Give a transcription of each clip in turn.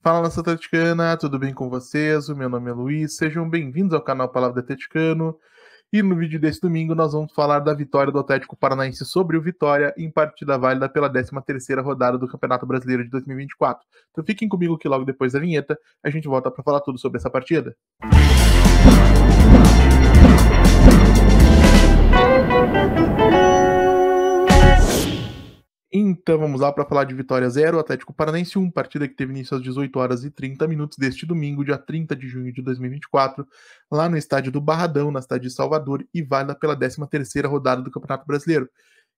Fala Nossa atleticana, tudo bem com vocês? O meu nome é Luiz, sejam bem-vindos ao canal Palavra do Atleticano. E no vídeo desse domingo nós vamos falar da vitória do Atlético Paranaense sobre o Vitória em partida válida pela 13ª rodada do Campeonato Brasileiro de 2024. Então fiquem comigo que logo depois da vinheta a gente volta para falar tudo sobre essa partida. Música Então vamos lá para falar de Vitória 0, Atlético Paranense 1, partida que teve início às 18 horas e 30 minutos deste domingo, dia 30 de junho de 2024, lá no estádio do Barradão, na cidade de Salvador, e válida pela 13ª rodada do Campeonato Brasileiro.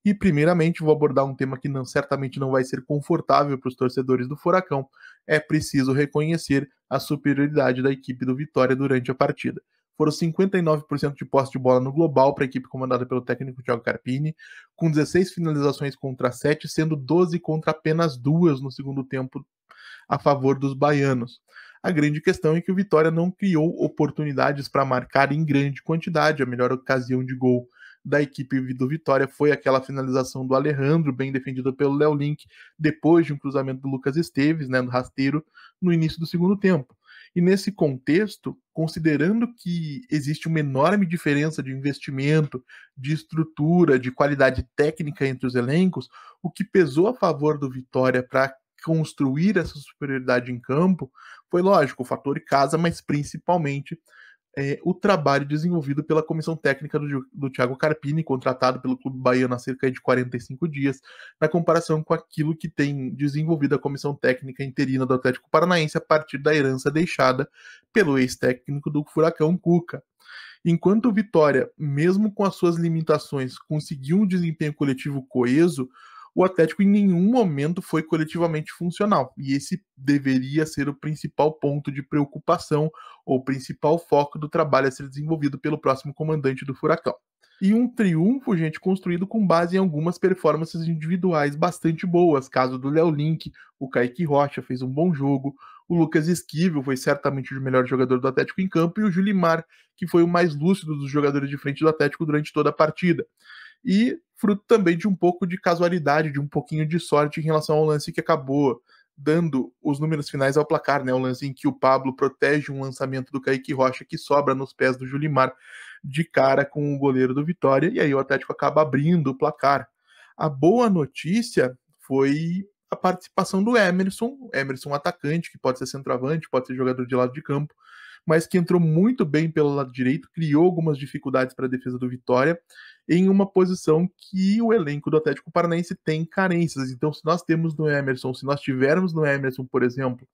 E primeiramente vou abordar um tema que não, certamente não vai ser confortável para os torcedores do Furacão. É preciso reconhecer a superioridade da equipe do Vitória durante a partida foram 59% de posse de bola no global para a equipe comandada pelo técnico Thiago Carpini, com 16 finalizações contra 7, sendo 12 contra apenas duas no segundo tempo a favor dos baianos. A grande questão é que o Vitória não criou oportunidades para marcar em grande quantidade. A melhor ocasião de gol da equipe do Vitória foi aquela finalização do Alejandro, bem defendida pelo Léo Link, depois de um cruzamento do Lucas Esteves, né, no rasteiro, no início do segundo tempo. E nesse contexto, considerando que existe uma enorme diferença de investimento, de estrutura, de qualidade técnica entre os elencos, o que pesou a favor do Vitória para construir essa superioridade em campo foi lógico, o fator casa, mas principalmente é, o trabalho desenvolvido pela comissão técnica do, do Thiago Carpini, contratado pelo Clube Baiano há cerca de 45 dias, na comparação com aquilo que tem desenvolvido a comissão técnica interina do Atlético Paranaense a partir da herança deixada pelo ex-técnico do Furacão Cuca. Enquanto o Vitória, mesmo com as suas limitações, conseguiu um desempenho coletivo coeso, o Atlético em nenhum momento foi coletivamente funcional. E esse deveria ser o principal ponto de preocupação ou principal foco do trabalho a ser desenvolvido pelo próximo comandante do Furacão. E um triunfo, gente, construído com base em algumas performances individuais bastante boas. Caso do Léo Link, o Kaique Rocha fez um bom jogo, o Lucas Esquivel foi certamente o melhor jogador do Atlético em campo e o Julimar, que foi o mais lúcido dos jogadores de frente do Atlético durante toda a partida e fruto também de um pouco de casualidade, de um pouquinho de sorte em relação ao lance que acabou dando os números finais ao placar, né? O lance em que o Pablo protege um lançamento do Kaique Rocha que sobra nos pés do Julimar de cara com o goleiro do Vitória, e aí o Atlético acaba abrindo o placar. A boa notícia foi a participação do Emerson, Emerson atacante, que pode ser centroavante, pode ser jogador de lado de campo, mas que entrou muito bem pelo lado direito, criou algumas dificuldades para a defesa do Vitória, em uma posição que o elenco do Atlético Paranaense tem carências. Então, se nós temos no Emerson, se nós tivermos no Emerson, por exemplo,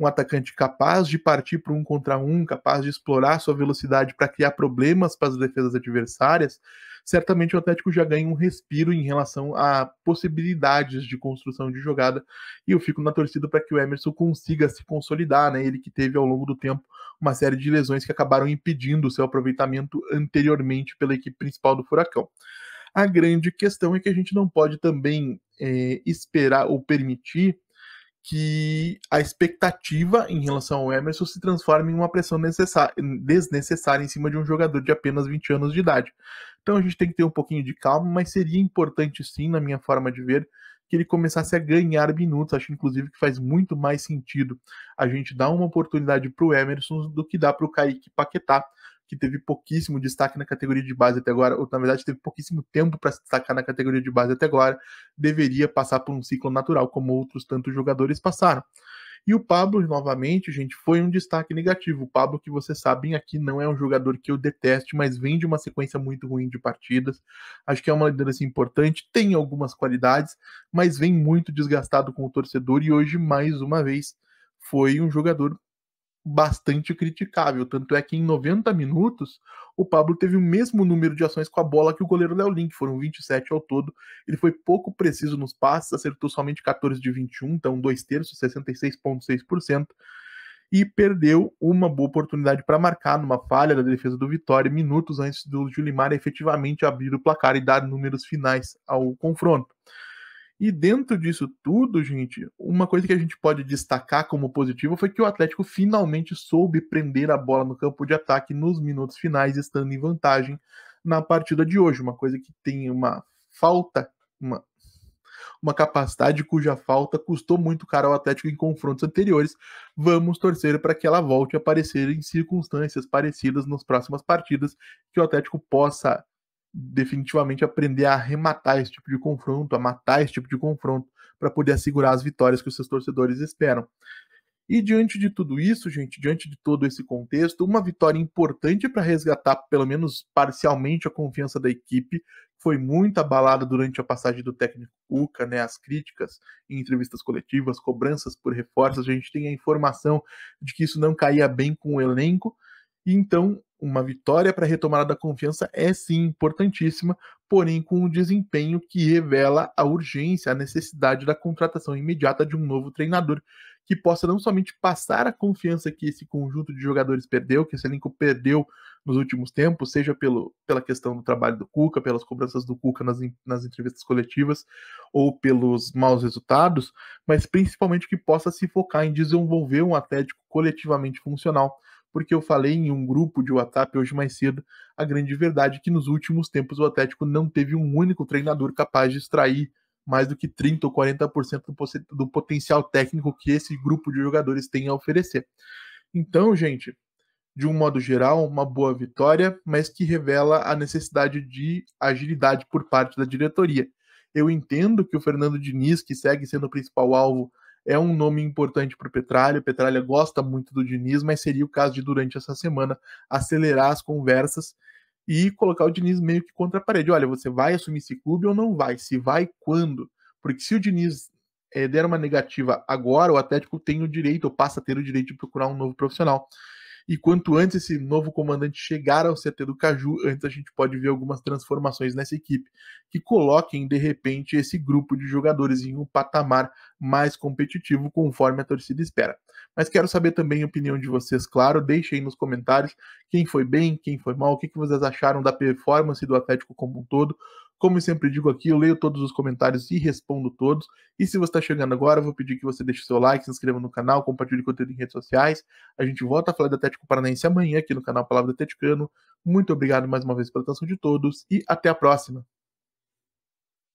um atacante capaz de partir para um contra um, capaz de explorar sua velocidade para criar problemas para as defesas adversárias, certamente o Atlético já ganha um respiro em relação a possibilidades de construção de jogada. E eu fico na torcida para que o Emerson consiga se consolidar, né? Ele que teve ao longo do tempo uma série de lesões que acabaram impedindo o seu aproveitamento anteriormente pela equipe principal do Furacão. A grande questão é que a gente não pode também é, esperar ou permitir que a expectativa em relação ao Emerson se transforme em uma pressão desnecessária em cima de um jogador de apenas 20 anos de idade. Então a gente tem que ter um pouquinho de calma, mas seria importante sim, na minha forma de ver, que ele começasse a ganhar minutos. Acho, inclusive, que faz muito mais sentido a gente dar uma oportunidade para o Emerson do que dar para o Kaique Paquetá, que teve pouquíssimo destaque na categoria de base até agora, ou na verdade teve pouquíssimo tempo para se destacar na categoria de base até agora, deveria passar por um ciclo natural, como outros tantos jogadores passaram. E o Pablo, novamente, gente, foi um destaque negativo. O Pablo, que vocês sabem aqui, não é um jogador que eu deteste, mas vem de uma sequência muito ruim de partidas. Acho que é uma liderança importante, tem algumas qualidades, mas vem muito desgastado com o torcedor e hoje, mais uma vez, foi um jogador bastante criticável. Tanto é que em 90 minutos, o Pablo teve o mesmo número de ações com a bola que o goleiro Léo Link, foram 27 ao todo. Ele foi pouco preciso nos passes, acertou somente 14 de 21, então dois terços, 66,6%. E perdeu uma boa oportunidade para marcar numa falha da defesa do Vitória, minutos antes do Julimar efetivamente abrir o placar e dar números finais ao confronto. E dentro disso tudo, gente, uma coisa que a gente pode destacar como positivo foi que o Atlético finalmente soube prender a bola no campo de ataque nos minutos finais, estando em vantagem na partida de hoje. Uma coisa que tem uma falta, uma, uma capacidade cuja falta custou muito caro ao Atlético em confrontos anteriores. Vamos torcer para que ela volte a aparecer em circunstâncias parecidas nas próximas partidas, que o Atlético possa definitivamente aprender a arrematar esse tipo de confronto, a matar esse tipo de confronto, para poder assegurar as vitórias que os seus torcedores esperam. E diante de tudo isso, gente, diante de todo esse contexto, uma vitória importante para resgatar, pelo menos parcialmente, a confiança da equipe, foi muito abalada durante a passagem do técnico Uca, né? As críticas em entrevistas coletivas, cobranças por reforços, a gente tem a informação de que isso não caía bem com o elenco, e então, uma vitória para a retomada da confiança é sim importantíssima, porém com um desempenho que revela a urgência, a necessidade da contratação imediata de um novo treinador que possa não somente passar a confiança que esse conjunto de jogadores perdeu, que esse elenco perdeu nos últimos tempos, seja pelo, pela questão do trabalho do Cuca, pelas cobranças do Cuca nas, nas entrevistas coletivas ou pelos maus resultados, mas principalmente que possa se focar em desenvolver um Atlético coletivamente funcional porque eu falei em um grupo de WhatsApp hoje mais cedo a grande verdade é que nos últimos tempos o Atlético não teve um único treinador capaz de extrair mais do que 30 ou 40% do, do potencial técnico que esse grupo de jogadores tem a oferecer. Então, gente, de um modo geral, uma boa vitória, mas que revela a necessidade de agilidade por parte da diretoria. Eu entendo que o Fernando Diniz, que segue sendo o principal alvo é um nome importante para o Petralha. Petralha gosta muito do Diniz, mas seria o caso de, durante essa semana, acelerar as conversas e colocar o Diniz meio que contra a parede. Olha, você vai assumir esse clube ou não vai? Se vai, quando? Porque se o Diniz é, der uma negativa agora, o Atlético tem o direito, ou passa a ter o direito de procurar um novo profissional. E quanto antes esse novo comandante chegar ao CT do Caju, antes a gente pode ver algumas transformações nessa equipe que coloquem de repente esse grupo de jogadores em um patamar mais competitivo conforme a torcida espera. Mas quero saber também a opinião de vocês, claro. Deixem nos comentários quem foi bem, quem foi mal, o que, que vocês acharam da performance do Atlético como um todo como sempre digo aqui, eu leio todos os comentários e respondo todos. E se você está chegando agora, eu vou pedir que você deixe seu like, se inscreva no canal, compartilhe conteúdo em redes sociais. A gente volta a falar do Atlético Paranaense amanhã aqui no canal Palavra Atleticano. Muito obrigado mais uma vez pela atenção de todos e até a próxima!